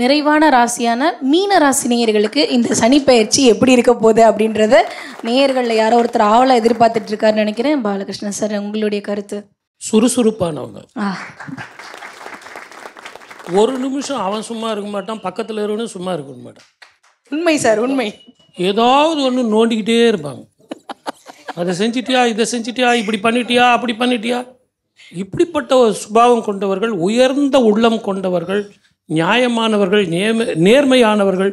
நிறைவான ராசியான மீன ராசி நேயர்களுக்கு இந்த சனி பயிற்சி எப்படி இருக்க போகுது அப்படின்றத நேயர்களில் யாரோ ஒருத்தர் ஆவலாக எதிர்பார்த்துட்டு இருக்காருன்னு நினைக்கிறேன் பாலகிருஷ்ணன் சார் உங்களுடைய கருத்து சுறுசுறுப்பானவங்க ஒரு நிமிஷம் அவன் சும்மா இருக்க மாட்டான் பக்கத்தில் இருக்கணும் சும்மா இருக்க மாட்டான் உண்மை சார் உண்மை ஏதாவது ஒன்று நோண்டிக்கிட்டே இருப்பாங்க அதை செஞ்சிட்டியா இதை செஞ்சிட்டியா இப்படி பண்ணிட்டியா அப்படி பண்ணிட்டியா இப்படிப்பட்ட ஒரு சுபாவம் கொண்டவர்கள் உயர்ந்த உள்ளம் கொண்டவர்கள் நியாயமானவர்கள் நேர்மை நேர்மையானவர்கள்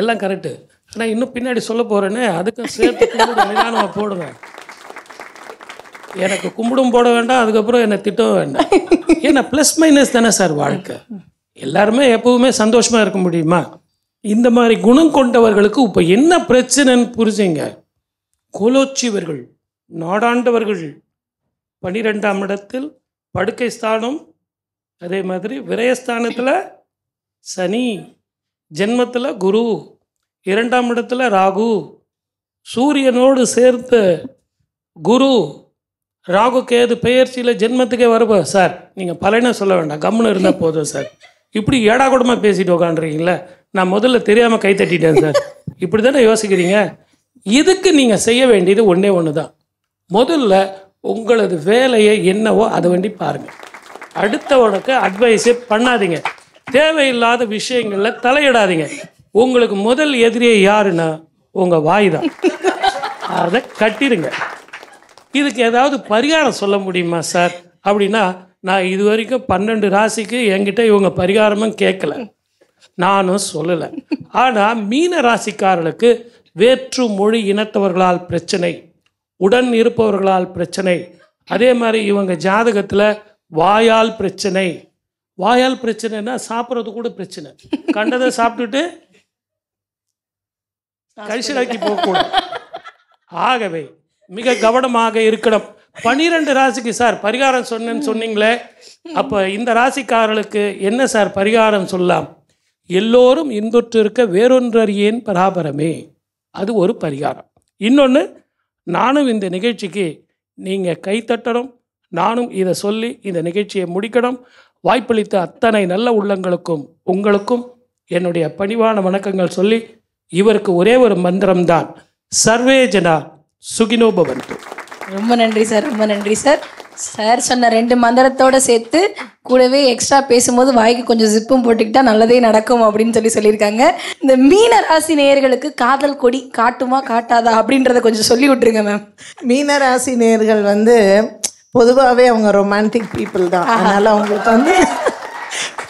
எல்லாம் கரெக்டு ஆனால் இன்னும் பின்னாடி சொல்ல போகிறேன்னு அதுக்கும் சேர்த்து கும்பிடுவேன் போடுவேன் எனக்கு கும்பிடும் போட வேண்டாம் அதுக்கப்புறம் என்னை திட்டவும் வேண்டாம் ஏன்னா ப்ளஸ் மைனஸ் தானே சார் வாழ்க்கை எல்லாருமே எப்பவுமே சந்தோஷமாக இருக்க முடியுமா இந்த மாதிரி குணம் கொண்டவர்களுக்கு இப்போ என்ன பிரச்சனைன்னு புரிஞ்சுங்க கோலோச்சிவர்கள் நாடாண்டவர்கள் பனிரெண்டாம் இடத்தில் படுக்கை ஸ்தானம் அதே மாதிரி விரயஸ்தானத்தில் சனி ஜென்மத்தில் குரு இரண்டாம் இடத்துல ராகு சூரியனோடு சேர்த்து குரு ராகு கேது பெயர்ச்சியில் ஜென்மத்துக்கே வரப்போ சார் நீங்கள் பலனை சொல்ல வேண்டாம் கம்முன்னு இருந்தால் போதும் சார் இப்படி ஏடா கூடமாக பேசிட்டு உக்காண்டிருக்கீங்களே நான் முதல்ல தெரியாமல் கை தட்டிட்டேன் சார் இப்படி தானே யோசிக்கிறீங்க இதுக்கு நீங்கள் செய்ய வேண்டியது ஒன்றே ஒன்று தான் முதல்ல உங்களது வேலையை என்னவோ அதை வண்டி பாருங்கள் அடுத்தவனுக்கு அட்வைஸே பண்ணாதீங்க தேவையில்லாத விஷயங்களில் தலையிடாதீங்க உங்களுக்கு முதல் எதிரியே யாருன்னா உங்கள் வாய் தான் அதை கட்டிடுங்க இதுக்கு ஏதாவது பரிகாரம் சொல்ல முடியுமா சார் அப்படின்னா நான் இது வரைக்கும் பன்னெண்டு ராசிக்கு என்கிட்ட இவங்க பரிகாரமும் கேட்கல நானும் சொல்லலை ஆனால் மீன ராசிக்காரர்களுக்கு வேற்று மொழி இனத்தவர்களால் பிரச்சனை உடன் இருப்பவர்களால் பிரச்சனை அதே மாதிரி இவங்க ஜாதகத்தில் வாயால் பிரச்சனை வாயால் பிரச்சனைனா சாப்பிட்றது கூட பிரச்சனை கண்டதை சாப்பிட்டுட்டு கழிச்சலாக்கி போகக்கூடாது ஆகவே மிக கவனமாக இருக்கணும் பனிரெண்டு ராசிக்கு சார் பரிகாரம் சொன்னேன்னு சொன்னீங்களே அப்போ இந்த ராசிக்காரர்களுக்கு என்ன சார் பரிகாரம் சொல்லலாம் எல்லோரும் இன்புற்று இருக்க வேறொன்றறியேன் பராபரமே அது ஒரு பரிகாரம் இன்னொன்று நானும் இந்த நிகழ்ச்சிக்கு நீங்கள் கைத்தட்டணும் நானும் இதை சொல்லி இந்த நிகழ்ச்சியை முடிக்கணும் வாய்ப்பளித்த அத்தனை நல்ல உள்ளங்களுக்கும் உங்களுக்கும் என்னுடைய பணிவான வணக்கங்கள் சொல்லி இவருக்கு ஒரே ஒரு மந்திரம்தான் சர்வே ஜனா சுகினோ ரொம்ப நன்றி சார் ரொம்ப நன்றி சார் சார் சொன்ன ரெண்டு மந்திரத்தோட சேர்த்து கூடவே எக்ஸ்ட்ரா பேசும்போது வாய்க்கு கொஞ்சம் ஜிப்பும் போட்டுக்கிட்டா நல்லதே நடக்கும் அப்படின்னு சொல்லி சொல்லியிருக்காங்க இந்த மீன ராசி நேயர்களுக்கு காதல் கொடி காட்டுமா காட்டாதா அப்படின்றத கொஞ்சம் சொல்லி விட்டுருங்க மேம் மீன ராசி நேயர்கள் வந்து பொதுவாகவே அவங்க ரொமான்டிக் பீப்புள் தான் அதனால் அவங்களுக்கு வந்து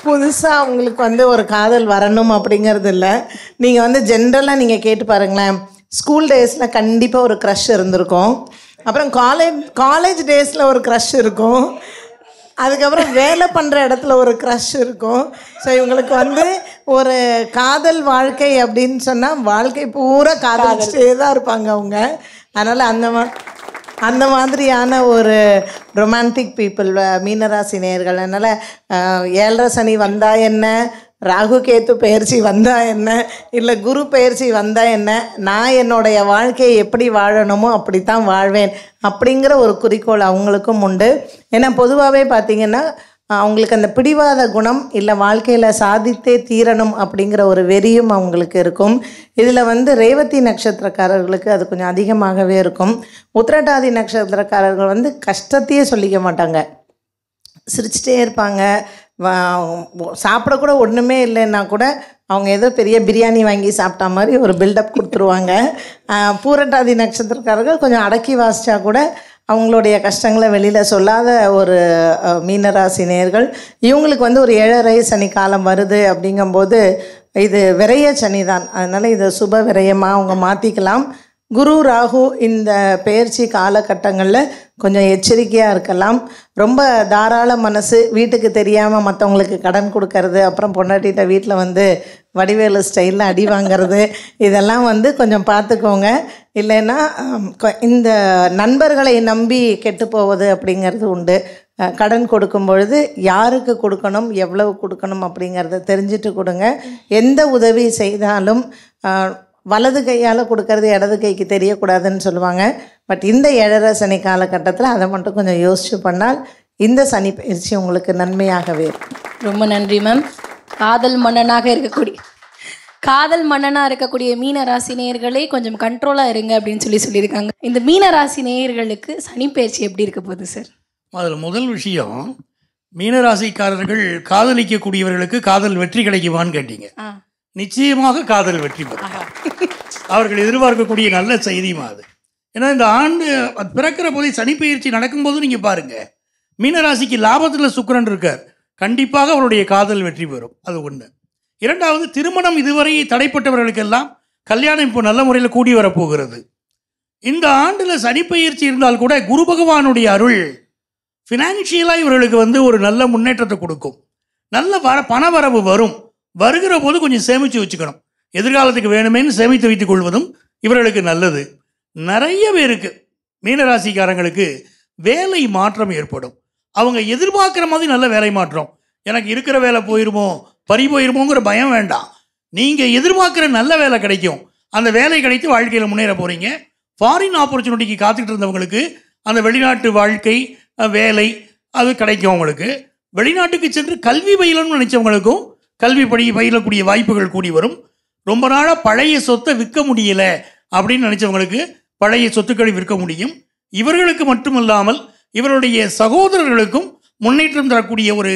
புதுசாக அவங்களுக்கு வந்து ஒரு காதல் வரணும் அப்படிங்கிறது இல்லை நீங்கள் வந்து ஜென்ரலாக நீங்கள் கேட்டு பாருங்களேன் ஸ்கூல் டேஸில் கண்டிப்பாக ஒரு க்ரஷ் இருந்திருக்கும் அப்புறம் காலேஜ் காலேஜ் டேஸில் ஒரு க்ரஷ் இருக்கும் அதுக்கப்புறம் வேலை பண்ணுற இடத்துல ஒரு க்ரஷ் இருக்கும் ஸோ இவங்களுக்கு வந்து ஒரு காதல் வாழ்க்கை அப்படின்னு சொன்னால் வாழ்க்கை பூரா காதலிச்சுட்டே தான் இருப்பாங்க அவங்க அதனால் அந்த மாதிரி அந்த மாதிரியான ஒரு ரொமான்டிக் பீப்புள் மீனராசி நேர்கள் அதனால் ஏழரை சனி வந்தால் என்ன ராகு கேத்து பயிற்சி வந்தால் என்ன இல்லை குரு பயிற்சி வந்தால் என்ன நான் என்னுடைய வாழ்க்கையை எப்படி வாழணுமோ அப்படி தான் வாழ்வேன் அப்படிங்கிற ஒரு குறிக்கோள் அவங்களுக்கும் உண்டு ஏன்னா பொதுவாகவே பார்த்திங்கன்னா அவங்களுக்கு அந்த பிடிவாத குணம் இல்லை வாழ்க்கையில் சாதித்தே தீரணும் அப்படிங்கிற ஒரு வெறியும் அவங்களுக்கு இருக்கும் இதில் வந்து ரேவதி நட்சத்திரக்காரர்களுக்கு அது கொஞ்சம் அதிகமாகவே இருக்கும் உத்திரட்டாதி நட்சத்திரக்காரர்கள் வந்து கஷ்டத்தையே சொல்லிக்க மாட்டாங்க சிரிச்சிட்டே இருப்பாங்க சாப்பிடக்கூட ஒன்றுமே இல்லைன்னா கூட அவங்க ஏதோ பெரிய பிரியாணி வாங்கி சாப்பிட்டா மாதிரி ஒரு பில்டப் கொடுத்துருவாங்க பூரட்டாதி நட்சத்திரக்காரர்கள் கொஞ்சம் அடக்கி வாசித்தா கூட அவங்களுடைய கஷ்டங்களை வெளியில் சொல்லாத ஒரு மீனராசி நேர்கள் இவங்களுக்கு வந்து ஒரு ஏழரை சனி காலம் வருது அப்படிங்கும்போது இது விரைய சனி தான் அதனால் இதை சுப விரயமாக அவங்க மாற்றிக்கலாம் குரு ராகு இந்த பயிற்சி காலகட்டங்களில் கொஞ்சம் எச்சரிக்கையாக இருக்கலாம் ரொம்ப தாராள மனசு வீட்டுக்கு தெரியாமல் மற்றவங்களுக்கு கடன் கொடுக்கறது அப்புறம் பொண்டாட்டிகிட்ட வீட்டில் வந்து வடிவேலு ஸ்டைலில் அடி வாங்கிறது இதெல்லாம் வந்து கொஞ்சம் பார்த்துக்கோங்க இல்லைன்னா இந்த நண்பர்களை நம்பி கெட்டு போவது அப்படிங்கிறது உண்டு கடன் கொடுக்கும் பொழுது யாருக்கு கொடுக்கணும் எவ்வளவு கொடுக்கணும் அப்படிங்கிறத தெரிஞ்சுட்டு கொடுங்க எந்த உதவி செய்தாலும் வலது கையால் கொடுக்கறது இடது கைக்கு தெரியக்கூடாதுன்னு சொல்லுவாங்க பட் இந்த ஏழரை சனி காலகட்டத்தில் அதை மட்டும் கொஞ்சம் யோசித்து பண்ணால் இந்த சனி பயிற்சி உங்களுக்கு நன்மையாகவே ரொம்ப நன்றி மேம் காதல் மன்னனாக இருக்கக்கூடிய காதல் மன்னனாக இருக்கக்கூடிய மீன ராசி நேயர்களே கொஞ்சம் கண்ட்ரோலாக இருங்க அப்படின்னு சொல்லி சொல்லியிருக்காங்க இந்த மீன ராசி நேயர்களுக்கு சனிப்பயிற்சி எப்படி இருக்க போகுது சார் அதில் முதல் விஷயம் மீனராசிக்காரர்கள் காதலிக்கக்கூடியவர்களுக்கு காதல் வெற்றி கிடைக்குமான்னு கேட்டீங்க நிச்சயமாக காதல் வெற்றி பெறும் அவர்கள் எதிர்பார்க்கக்கூடிய நல்ல செய்தியும் அது ஏன்னா இந்த ஆண்டு பிறக்கிற போதே சனிப்பயிற்சி நடக்கும்போது நீங்கள் பாருங்கள் மீனராசிக்கு லாபத்தில் சுக்கரன் இருக்கார் கண்டிப்பாக அவருடைய காதல் வெற்றி பெறும் அது ஒன்று இரண்டாவது திருமணம் இதுவரை தடைப்பட்டவர்களுக்கெல்லாம் கல்யாணம் இப்போ நல்ல முறையில் கூடி வரப்போகிறது இந்த ஆண்டில் சனிப்பயிற்சி இருந்தால் கூட குரு பகவானுடைய அருள் ஃபினான்ஷியலாக இவர்களுக்கு வந்து ஒரு நல்ல முன்னேற்றத்தை கொடுக்கும் நல்ல வர பணவரவு வரும் வருகிற போது கொஞ்சம் சேமித்து வச்சுக்கணும் எதிர்காலத்துக்கு வேணுமேன்னு சேமித்து வைத்துக் கொள்வதும் இவர்களுக்கு நல்லது நிறைய பேருக்கு மீனராசிக்காரங்களுக்கு வேலை மாற்றம் ஏற்படும் அவங்க எதிர்பார்க்குற மாதிரி நல்ல வேலை மாற்றம் எனக்கு இருக்கிற வேலை போயிருமோ பறி போயிருமோங்கிற பயம் வேண்டாம் நீங்கள் எதிர்பார்க்குற நல்ல வேலை கிடைக்கும் அந்த வேலை கிடைத்து வாழ்க்கையில் முன்னேற போகிறீங்க ஃபாரின் ஆப்பர்ச்சுனிட்டிக்கு காத்துக்கிட்டு இருந்தவங்களுக்கு அந்த வெளிநாட்டு வாழ்க்கை வேலை அது கிடைக்கும் அவங்களுக்கு வெளிநாட்டுக்கு சென்று கல்வி பயிலணும்னு நினச்சவங்களுக்கும் கல்வி படி பயிலக்கூடிய வாய்ப்புகள் கூடி வரும் ரொம்ப நாளாக பழைய சொத்தை விற்க முடியல அப்படின்னு நினச்சவங்களுக்கு பழைய சொத்துக்களை விற்க முடியும் இவர்களுக்கு மட்டுமல்லாமல் இவருடைய சகோதரர்களுக்கும் முன்னேற்றம் தரக்கூடிய ஒரு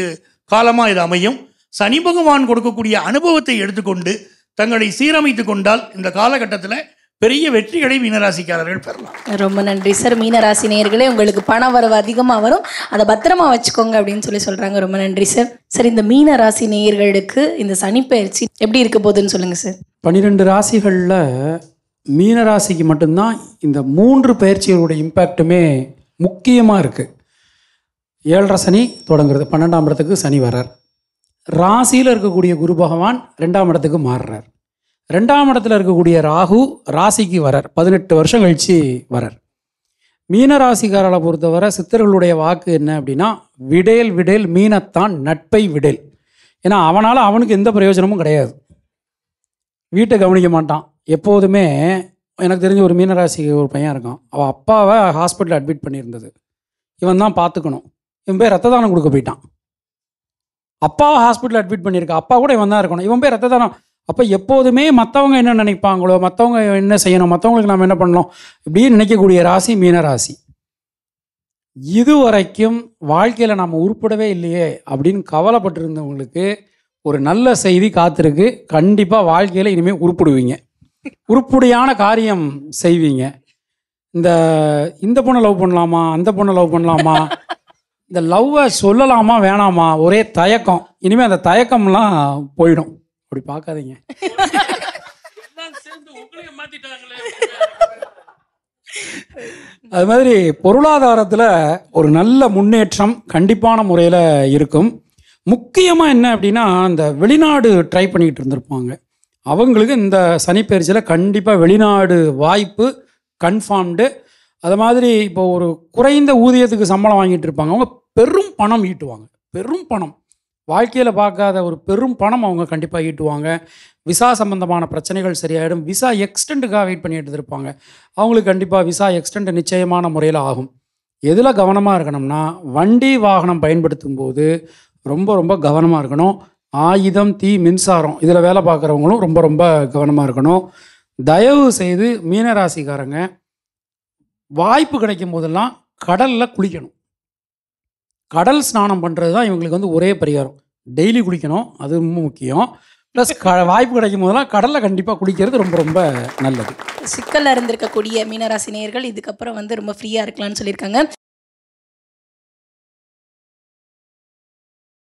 காலமாக இது அமையும் சனி பகவான் கொடுக்கக்கூடிய அனுபவத்தை எடுத்துக்கொண்டு தங்களை சீரமைத்து கொண்டால் இந்த காலகட்டத்தில் பெரிய வெற்றிகளை மீனராசிக்காரர்கள் பெறலாம் ரொம்ப நன்றி சார் மீனராசி நேர்களே உங்களுக்கு பண வரவு அதிகமாக வரும் அதை பத்திரமா வச்சுக்கோங்க அப்படின்னு சொல்லி சொல்கிறாங்க ரொம்ப நன்றி சார் சார் இந்த மீனராசி நேயர்களுக்கு இந்த சனிப்பயிற்சி எப்படி இருக்க போகுதுன்னு சொல்லுங்கள் சார் பன்னிரெண்டு ராசிகளில் மீனராசிக்கு மட்டும்தான் இந்த மூன்று பயிற்சிகளுடைய இம்பேக்ட்டுமே முக்கியமாக இருக்குது ஏழரை சனி தொடங்குறது பன்னெண்டாம் இடத்துக்கு சனி வர்றார் ராசியில் இருக்கக்கூடிய குரு பகவான் ரெண்டாம் இடத்துக்கு மாறுறார் ரெண்டாம் இடத்துல இருக்கக்கூடிய ராகு ராசிக்கு வரர் பதினெட்டு வருஷம் கழித்து வரர் மீன ராசிக்காரர்களை பொறுத்தவரை சித்தர்களுடைய வாக்கு என்ன அப்படின்னா விடேல் விடேல் மீனத்தான் நட்பை விடேல் ஏன்னா அவனால் அவனுக்கு எந்த பிரயோஜனமும் கிடையாது வீட்டை கவனிக்க மாட்டான் எப்போதுமே எனக்கு தெரிஞ்ச ஒரு மீனராசி ஒரு பையன் இருக்கான் அவள் அப்பாவை ஹாஸ்பிட்டலில் அட்மிட் பண்ணியிருந்தது இவன் தான் பார்த்துக்கணும் இவன் போய் ரத்த தானம் கொடுக்க போயிட்டான் அப்பாவை ஹாஸ்பிட்டலில் அட்மிட் பண்ணியிருக்கா அப்பா கூட இவன் தான் இருக்கணும் இவன் போய் ரத்த தானம் அப்போ எப்போதுமே மற்றவங்க என்ன நினைப்பாங்களோ மற்றவங்க என்ன செய்யணும் மற்றவங்களுக்கு நாம் என்ன பண்ணணும் இப்படின்னு நினைக்கக்கூடிய ராசி மீன ராசி இதுவரைக்கும் வாழ்க்கையில் நாம் உருப்படவே இல்லையே அப்படின்னு கவலைப்பட்டிருந்தவங்களுக்கு ஒரு நல்ல செய்தி காத்திருக்கு கண்டிப்பாக வாழ்க்கையில் இனிமேல் உருப்பிடுவீங்க உருப்படியான காரியம் செய்வீங்க இந்த இந்த பொண்ணை லவ் பண்ணலாமா அந்த பொண்ணை லவ் பண்ணலாமா இந்த லவ்வை சொல்லலாமா வேணாமா ஒரே தயக்கம் இனிமேல் அந்த தயக்கம்லாம் போயிடும் அப்படி பார்க்காதீங்க அது மாதிரி பொருளாதாரத்தில் ஒரு நல்ல முன்னேற்றம் கண்டிப்பான முறையில் இருக்கும் முக்கியமாக என்ன அப்படின்னா இந்த வெளிநாடு ட்ரை பண்ணிக்கிட்டு இருந்திருப்பாங்க அவங்களுக்கு இந்த சனிப்பயிற்சியில் கண்டிப்பாக வெளிநாடு வாய்ப்பு கன்ஃபார்ம்டு அது மாதிரி இப்போ ஒரு குறைந்த ஊதியத்துக்கு சம்பளம் வாங்கிட்டு இருப்பாங்க அவங்க பெரும் பணம் ஈட்டுவாங்க பெரும் பணம் வாழ்க்கையில் பார்க்காத ஒரு பெரும் பணம் அவங்க கண்டிப்பாக ஈட்டுவாங்க விசா சம்மந்தமான பிரச்சனைகள் சரியாயிடும் விசா எக்ஸ்டெண்டுக்காக வெயிட் பண்ணிட்டு இருப்பாங்க அவங்களுக்கு கண்டிப்பாக விசா எக்ஸ்டெண்ட் நிச்சயமான முறையில் ஆகும் எதில் கவனமாக இருக்கணும்னா வண்டி வாகனம் பயன்படுத்தும் போது ரொம்ப ரொம்ப கவனமாக இருக்கணும் ஆயுதம் தீ மின்சாரம் இதில் வேலை பார்க்குறவங்களும் ரொம்ப ரொம்ப கவனமாக இருக்கணும் தயவு செய்து மீனராசிக்காரங்க வாய்ப்பு கிடைக்கும் போதெல்லாம் கடலில் குளிக்கணும் கடல் ஸ்நானம் பண்ணுறது தான் இவங்களுக்கு வந்து ஒரே பரிகாரம் டெய்லி குளிக்கணும் அது ரொம்ப முக்கியம் ப்ளஸ் க வாய்ப்பு கிடைக்கும் போதெல்லாம் கடலில் கண்டிப்பாக குளிக்கிறது ரொம்ப ரொம்ப நல்லது சிக்கலில் இருந்திருக்கக்கூடிய மீனராசினியர்கள் இதுக்கப்புறம் வந்து ரொம்ப ஃப்ரீயாக இருக்கலாம்னு சொல்லியிருக்காங்க